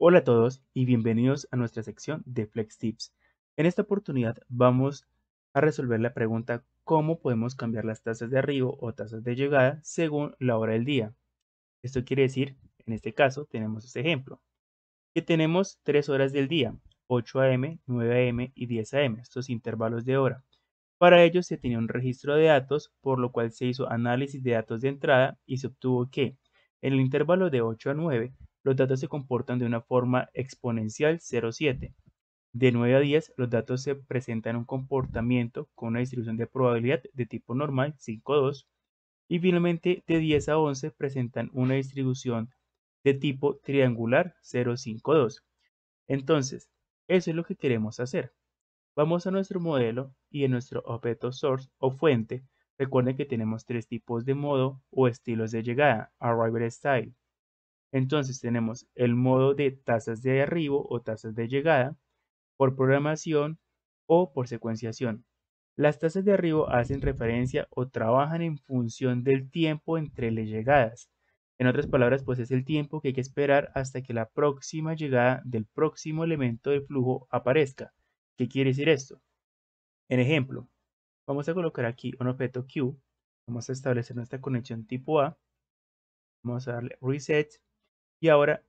Hola a todos y bienvenidos a nuestra sección de Flex Tips. En esta oportunidad vamos a resolver la pregunta cómo podemos cambiar las tasas de arribo o tasas de llegada según la hora del día. Esto quiere decir, en este caso tenemos este ejemplo, que tenemos tres horas del día, 8 a.m., 9 a.m. y 10 a.m., estos intervalos de hora. Para ello se tenía un registro de datos, por lo cual se hizo análisis de datos de entrada y se obtuvo que en el intervalo de 8 a 9 los datos se comportan de una forma exponencial 0,7. De 9 a 10, los datos se presentan un comportamiento con una distribución de probabilidad de tipo normal 5,2. Y finalmente, de 10 a 11, presentan una distribución de tipo triangular 0,52. Entonces, eso es lo que queremos hacer. Vamos a nuestro modelo y en nuestro objeto source o fuente, recuerden que tenemos tres tipos de modo o estilos de llegada, arrival style, entonces tenemos el modo de tasas de arribo o tasas de llegada, por programación o por secuenciación. Las tasas de arribo hacen referencia o trabajan en función del tiempo entre las llegadas. En otras palabras, pues es el tiempo que hay que esperar hasta que la próxima llegada del próximo elemento de flujo aparezca. ¿Qué quiere decir esto? En ejemplo, vamos a colocar aquí un objeto Q, vamos a establecer nuestra conexión tipo A, vamos a darle reset, y ahora,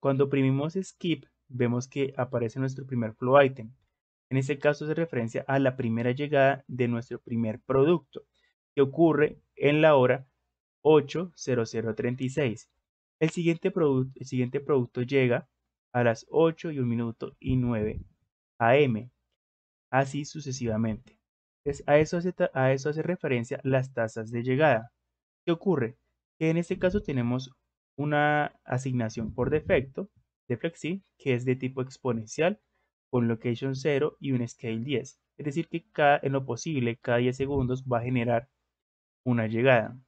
cuando oprimimos Skip, vemos que aparece nuestro primer flow item. En este caso se referencia a la primera llegada de nuestro primer producto, que ocurre en la hora 8.0036. El siguiente, el siguiente producto llega a las 8 y 1 minuto y 9 am, así sucesivamente. Entonces, a eso, a eso hace referencia las tasas de llegada. ¿Qué ocurre? Que en este caso tenemos una asignación por defecto de flexi que es de tipo exponencial con location 0 y un scale 10. Es decir, que cada, en lo posible cada 10 segundos va a generar una llegada.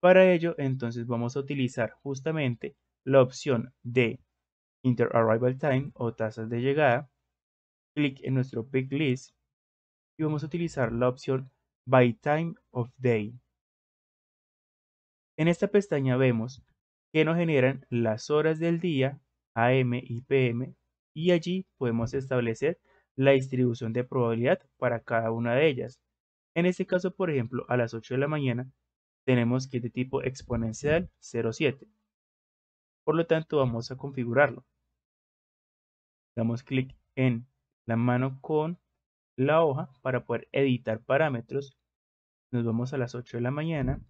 Para ello, entonces vamos a utilizar justamente la opción de Inter Arrival Time o tasas de llegada. Clic en nuestro pick list y vamos a utilizar la opción By Time of Day. En esta pestaña vemos que nos generan las horas del día, AM y PM, y allí podemos establecer la distribución de probabilidad para cada una de ellas. En este caso, por ejemplo, a las 8 de la mañana tenemos que es de tipo exponencial 0,7. Por lo tanto, vamos a configurarlo. Damos clic en la mano con la hoja para poder editar parámetros. Nos vamos a las 8 de la mañana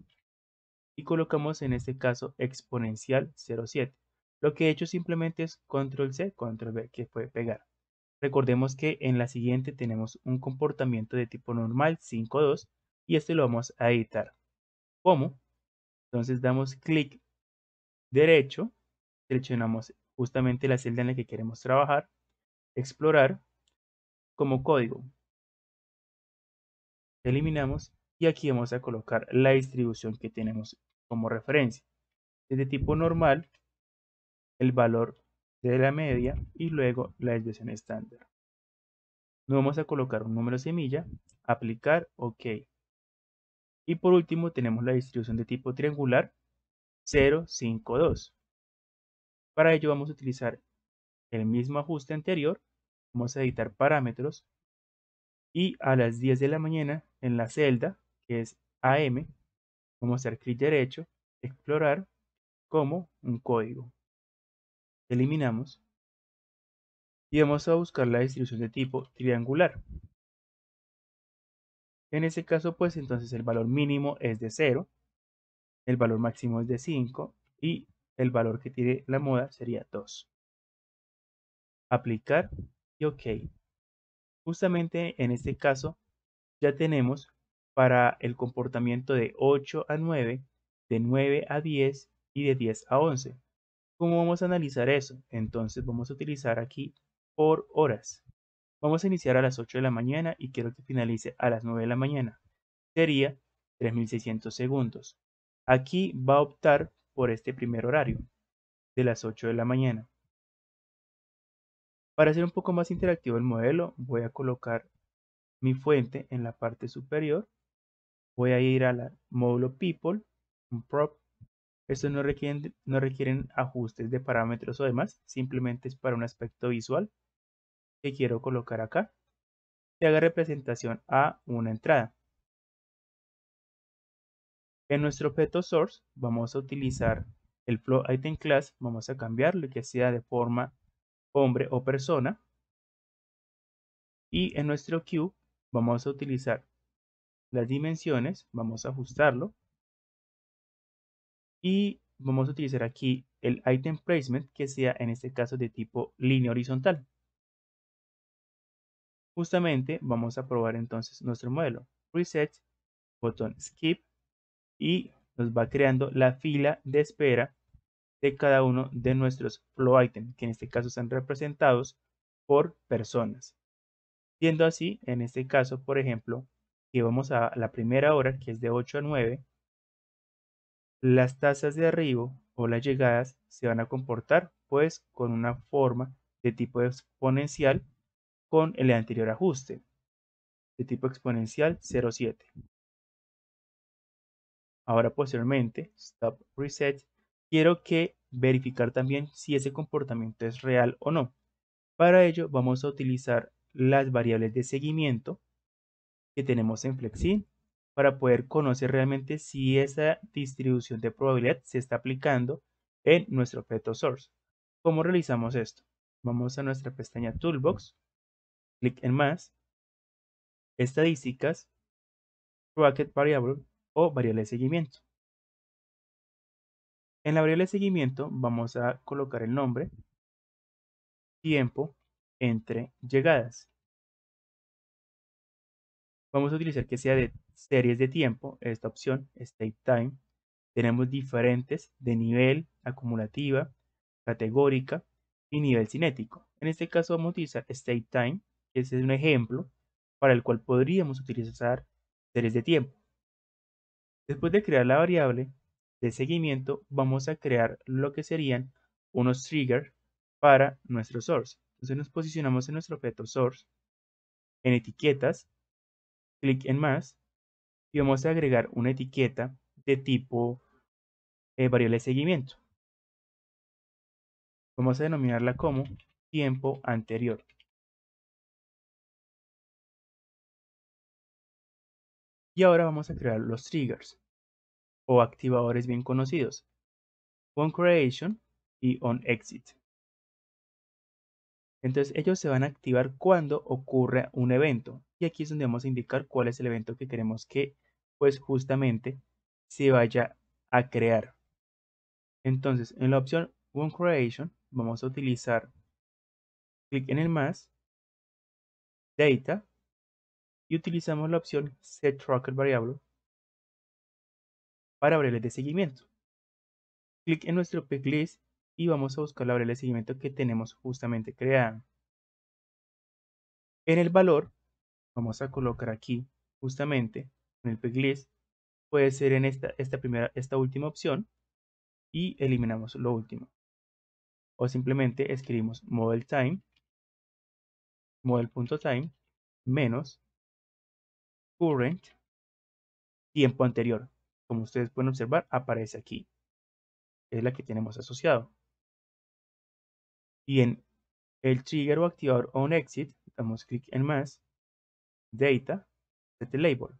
y colocamos en este caso exponencial 0,7. Lo que he hecho simplemente es control C, control V, que puede pegar. Recordemos que en la siguiente tenemos un comportamiento de tipo normal 5.2 y este lo vamos a editar. ¿Cómo? Entonces damos clic derecho, seleccionamos justamente la celda en la que queremos trabajar, explorar como código. Eliminamos y aquí vamos a colocar la distribución que tenemos como referencia, es de tipo normal, el valor de la media y luego la desviación estándar. Nos vamos a colocar un número semilla, aplicar OK. Y por último tenemos la distribución de tipo triangular 052. Para ello vamos a utilizar el mismo ajuste anterior, vamos a editar parámetros y a las 10 de la mañana en la celda que es AM Vamos a hacer clic derecho, explorar como un código. Eliminamos y vamos a buscar la distribución de tipo triangular. En ese caso, pues entonces el valor mínimo es de 0, el valor máximo es de 5 y el valor que tiene la moda sería 2. Aplicar y OK. Justamente en este caso ya tenemos para el comportamiento de 8 a 9, de 9 a 10 y de 10 a 11. ¿Cómo vamos a analizar eso? Entonces vamos a utilizar aquí por horas. Vamos a iniciar a las 8 de la mañana y quiero que finalice a las 9 de la mañana. Sería 3600 segundos. Aquí va a optar por este primer horario, de las 8 de la mañana. Para hacer un poco más interactivo el modelo, voy a colocar mi fuente en la parte superior voy a ir al módulo people, un prop. Estos no requieren, no requieren ajustes de parámetros o demás, simplemente es para un aspecto visual que quiero colocar acá. y haga representación a una entrada. En nuestro objeto source vamos a utilizar el flow item class, vamos a cambiarlo que sea de forma hombre o persona. Y en nuestro queue vamos a utilizar las dimensiones, vamos a ajustarlo y vamos a utilizar aquí el item placement que sea en este caso de tipo línea horizontal. Justamente vamos a probar entonces nuestro modelo. Reset, botón skip y nos va creando la fila de espera de cada uno de nuestros flow items que en este caso están representados por personas. siendo así, en este caso, por ejemplo, que vamos a la primera hora, que es de 8 a 9, las tasas de arribo o las llegadas se van a comportar pues con una forma de tipo exponencial con el anterior ajuste de tipo exponencial 0,7. Ahora posteriormente, stop reset, quiero que verificar también si ese comportamiento es real o no. Para ello vamos a utilizar las variables de seguimiento tenemos en Flexin para poder conocer realmente si esa distribución de probabilidad se está aplicando en nuestro objeto source. ¿Cómo realizamos esto? Vamos a nuestra pestaña Toolbox, clic en más, estadísticas, bucket variable o variable de seguimiento. En la variable de seguimiento vamos a colocar el nombre, tiempo entre llegadas. Vamos a utilizar que sea de series de tiempo, esta opción, State Time. Tenemos diferentes de nivel, acumulativa, categórica y nivel cinético. En este caso vamos a utilizar State Time, que es un ejemplo para el cual podríamos utilizar series de tiempo. Después de crear la variable de seguimiento, vamos a crear lo que serían unos triggers para nuestro source. Entonces nos posicionamos en nuestro objeto source, en etiquetas, clic en más y vamos a agregar una etiqueta de tipo eh, variable de seguimiento. Vamos a denominarla como tiempo anterior. Y ahora vamos a crear los triggers o activadores bien conocidos. On creation y on exit. Entonces ellos se van a activar cuando ocurra un evento y aquí es donde vamos a indicar cuál es el evento que queremos que pues justamente se vaya a crear. Entonces en la opción One Creation vamos a utilizar clic en el más, Data y utilizamos la opción Set Tracker Variable para variables de seguimiento. Clic en nuestro List, y vamos a buscar la variable de seguimiento que tenemos justamente creada. En el valor vamos a colocar aquí justamente en el peglist puede ser en esta, esta, primera, esta última opción y eliminamos lo último. O simplemente escribimos model time, model.time menos current tiempo anterior. Como ustedes pueden observar, aparece aquí. Es la que tenemos asociado. Y en el trigger o activador on exit, damos clic en más data set label.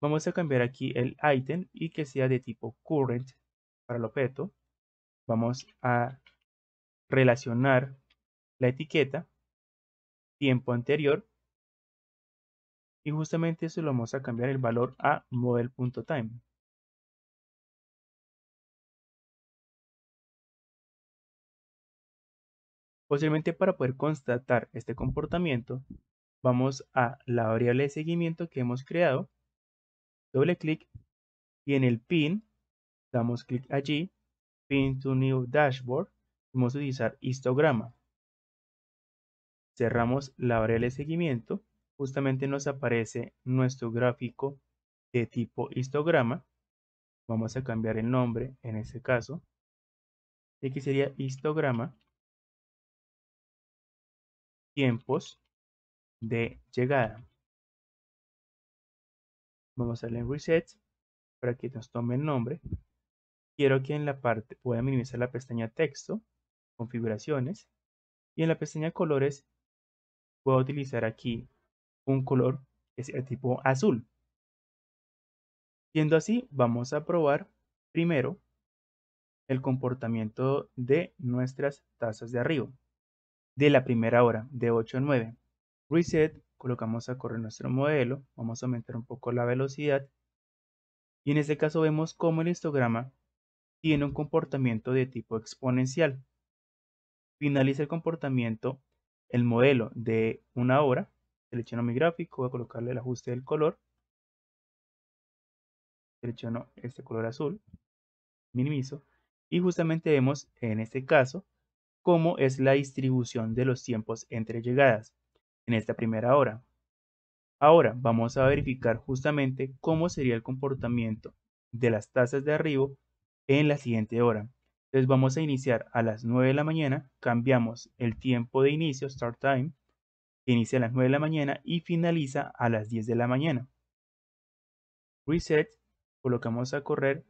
Vamos a cambiar aquí el item y que sea de tipo current para el objeto. Vamos a relacionar la etiqueta tiempo anterior y justamente eso lo vamos a cambiar el valor a model.time. Posiblemente para poder constatar este comportamiento, vamos a la variable de seguimiento que hemos creado, doble clic y en el pin damos clic allí, pin to new dashboard, vamos a utilizar histograma. Cerramos la variable de seguimiento, justamente nos aparece nuestro gráfico de tipo histograma. Vamos a cambiar el nombre en este caso. Y aquí sería histograma. Tiempos de llegada. Vamos a darle en Reset para que nos tome el nombre. Quiero que en la parte, voy a minimizar la pestaña Texto, Configuraciones, y en la pestaña Colores voy a utilizar aquí un color que sea tipo azul. Siendo así, vamos a probar primero el comportamiento de nuestras tazas de arriba de la primera hora, de 8 a 9 reset, colocamos a correr nuestro modelo, vamos a aumentar un poco la velocidad y en este caso vemos cómo el histograma tiene un comportamiento de tipo exponencial. Finaliza el comportamiento, el modelo de una hora, selecciono mi gráfico, voy a colocarle el ajuste del color, selecciono este color azul, minimizo y justamente vemos en este caso cómo es la distribución de los tiempos entre llegadas en esta primera hora. Ahora vamos a verificar justamente cómo sería el comportamiento de las tasas de arribo en la siguiente hora. Entonces vamos a iniciar a las 9 de la mañana, cambiamos el tiempo de inicio, start time, que inicia a las 9 de la mañana y finaliza a las 10 de la mañana. Reset, colocamos a correr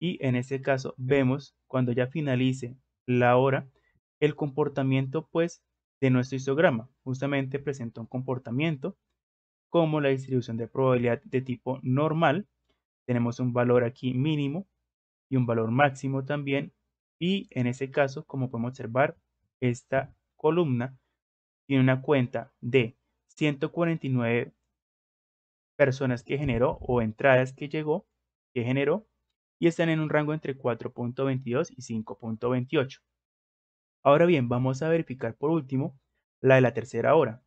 y en este caso vemos cuando ya finalice la hora, el comportamiento pues de nuestro histograma. Justamente presenta un comportamiento como la distribución de probabilidad de tipo normal. Tenemos un valor aquí mínimo y un valor máximo también. Y en ese caso, como podemos observar, esta columna tiene una cuenta de 149 personas que generó o entradas que llegó, que generó, y están en un rango entre 4.22 y 5.28. Ahora bien, vamos a verificar por último la de la tercera hora.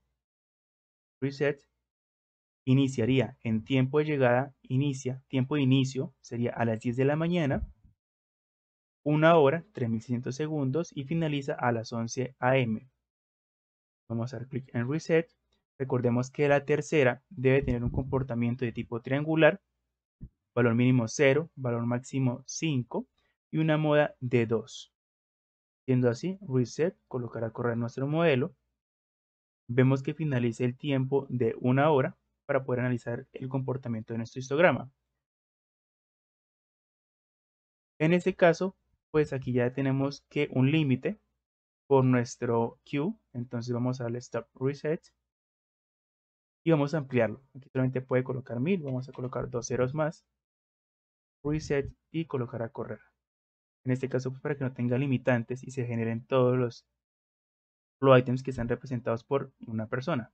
Reset iniciaría en tiempo de llegada, inicia, tiempo de inicio sería a las 10 de la mañana, una hora, 3600 segundos y finaliza a las 11 am. Vamos a dar clic en Reset. Recordemos que la tercera debe tener un comportamiento de tipo triangular, valor mínimo 0, valor máximo 5 y una moda de 2. Siendo así, reset colocará a correr nuestro modelo. Vemos que finalice el tiempo de una hora para poder analizar el comportamiento de nuestro histograma. En este caso, pues aquí ya tenemos que un límite por nuestro Q. Entonces vamos a darle stop reset y vamos a ampliarlo. Aquí solamente puede colocar 1000, vamos a colocar dos ceros más, reset y colocar a correr. En este caso, pues, para que no tenga limitantes y se generen todos los flow items que están representados por una persona.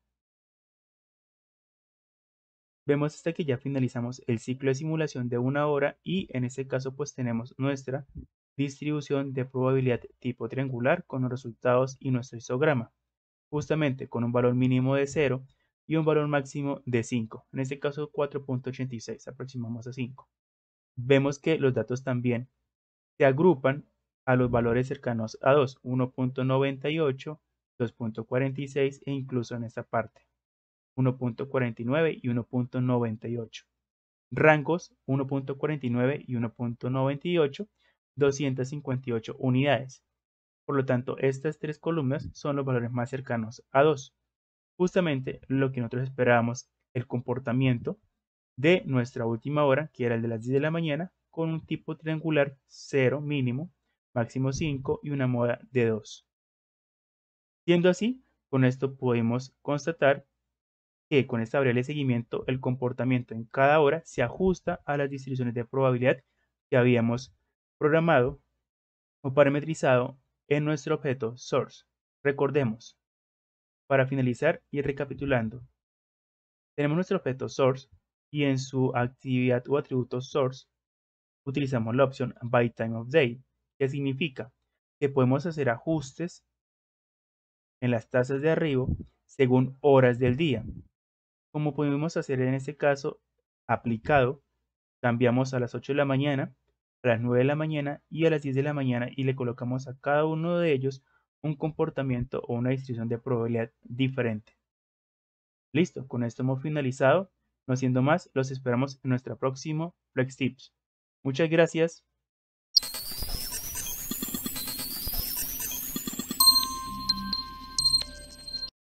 Vemos hasta que ya finalizamos el ciclo de simulación de una hora y en este caso pues tenemos nuestra distribución de probabilidad tipo triangular con los resultados y nuestro histograma, justamente con un valor mínimo de 0 y un valor máximo de 5, en este caso 4.86, aproximamos a 5. Vemos que los datos también se agrupan a los valores cercanos a 2, 1.98, 2.46 e incluso en esta parte, 1.49 y 1.98. Rangos 1.49 y 1.98, 258 unidades. Por lo tanto, estas tres columnas son los valores más cercanos a 2. Justamente lo que nosotros esperábamos, el comportamiento de nuestra última hora, que era el de las 10 de la mañana, con un tipo triangular 0 mínimo, máximo 5 y una moda de 2. Siendo así, con esto podemos constatar que con esta variable de seguimiento el comportamiento en cada hora se ajusta a las distribuciones de probabilidad que habíamos programado o parametrizado en nuestro objeto source. Recordemos, para finalizar y recapitulando, tenemos nuestro objeto source y en su actividad o atributo source utilizamos la opción by time of day, que significa que podemos hacer ajustes en las tasas de arribo según horas del día. Como pudimos hacer en este caso aplicado, cambiamos a las 8 de la mañana, a las 9 de la mañana y a las 10 de la mañana y le colocamos a cada uno de ellos un comportamiento o una distribución de probabilidad diferente. Listo, con esto hemos finalizado. No siendo más, los esperamos en nuestro próximo Flex Tips. Muchas gracias.